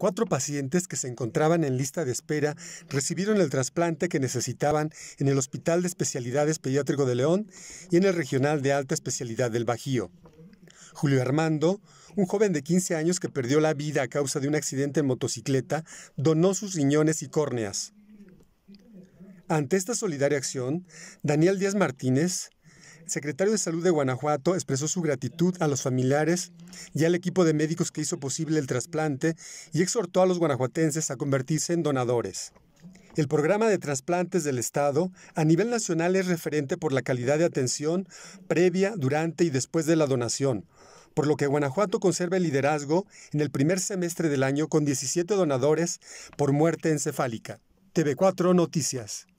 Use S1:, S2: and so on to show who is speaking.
S1: Cuatro pacientes que se encontraban en lista de espera recibieron el trasplante que necesitaban en el Hospital de Especialidades Pediátrico de León y en el Regional de Alta Especialidad del Bajío. Julio Armando, un joven de 15 años que perdió la vida a causa de un accidente en motocicleta, donó sus riñones y córneas. Ante esta solidaria acción, Daniel Díaz Martínez, secretario de Salud de Guanajuato expresó su gratitud a los familiares y al equipo de médicos que hizo posible el trasplante y exhortó a los guanajuatenses a convertirse en donadores. El programa de trasplantes del Estado a nivel nacional es referente por la calidad de atención previa, durante y después de la donación, por lo que Guanajuato conserva el liderazgo en el primer semestre del año con 17 donadores por muerte encefálica. TV4 Noticias.